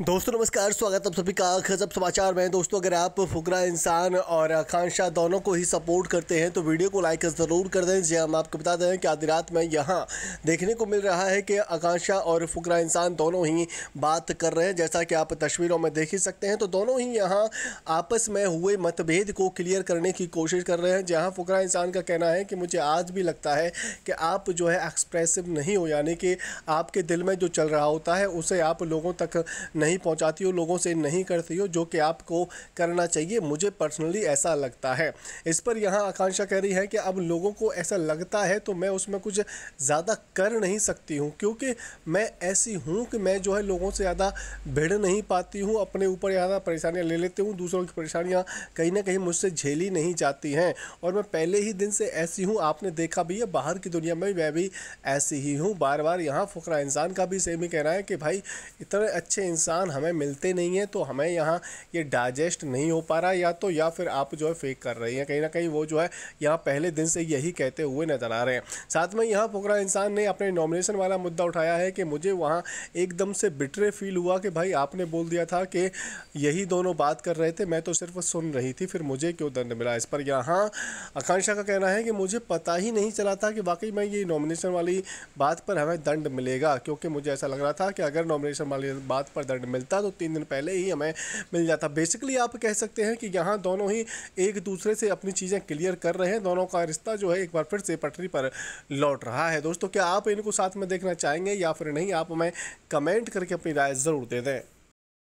दोस्तों नमस्कार स्वागत आप सभी का खजब समाचार में दोस्तों अगर आप फुकरा इंसान और खान शाह दोनों को ही सपोर्ट करते हैं तो वीडियो को लाइक ज़रूर कर दें जी हाँ, हम आपको बता दें कि आधी रात में यहाँ देखने को मिल रहा है कि आकांक्षा और फुकरा इंसान दोनों ही बात कर रहे हैं जैसा कि आप तस्वीरों में देख ही सकते हैं तो दोनों ही यहाँ आपस में हुए मतभेद को क्लियर करने की कोशिश कर रहे हैं जहाँ फुकरा इंसान का कहना है कि मुझे आज भी लगता है कि आप जो है एक्सप्रेसिव नहीं हो यानी कि आपके दिल में जो चल रहा होता है उसे आप लोगों तक नहीं पहुंचाती हो लोगों से नहीं करती हो जो कि आपको करना चाहिए मुझे पर्सनली ऐसा लगता है इस पर यहाँ आकांक्षा कह रही है कि अब लोगों को ऐसा लगता है तो मैं उसमें कुछ ज़्यादा कर नहीं सकती हूँ क्योंकि मैं ऐसी हूँ कि मैं जो है लोगों से ज़्यादा भिड़ नहीं पाती हूँ अपने ऊपर ज़्यादा परेशानियाँ ले लेती हूँ दूसरों की परेशानियाँ कहीं ना कहीं मुझसे झेली नहीं जाती हैं और मैं पहले ही दिन से ऐसी हूँ आपने देखा भी है बाहर की दुनिया में मैं भी ऐसी ही हूँ बार बार यहाँ फुकरा इंसान का भी सेम ही कह रहा है कि भाई इतने अच्छे इंसान इंसान हमें मिलते नहीं हैं तो हमें यहाँ ये डाइजेस्ट नहीं हो पा रहा या तो या फिर आप जो है फेक कर रही हैं कहीं ना कहीं वो जो है यहाँ पहले दिन से यही कहते हुए नजर आ रहे हैं साथ में यहाँ पोखरा इंसान ने अपने नॉमिनेशन वाला मुद्दा उठाया है कि मुझे वहाँ एकदम से बिटरे फील हुआ कि भाई आपने बोल दिया था कि यही दोनों बात कर रहे थे मैं तो सिर्फ सुन रही थी फिर मुझे क्यों दंड मिला इस पर यहाँ आकांक्षा का कहना है कि मुझे पता ही नहीं चला था कि वाकई में ये नॉमिनेशन वाली बात पर हमें दंड मिलेगा क्योंकि मुझे ऐसा लग रहा था कि अगर नॉमिनेशन वाली बात पर दंड मिलता तो तीन दिन पहले ही हमें मिल जाता बेसिकली आप कह सकते हैं कि यहाँ दोनों ही एक दूसरे से अपनी चीज़ें क्लियर कर रहे हैं दोनों का रिश्ता जो है एक बार फिर से पटरी पर लौट रहा है दोस्तों क्या आप इनको साथ में देखना चाहेंगे या फिर नहीं आप हमें कमेंट करके अपनी राय ज़रूर दे दें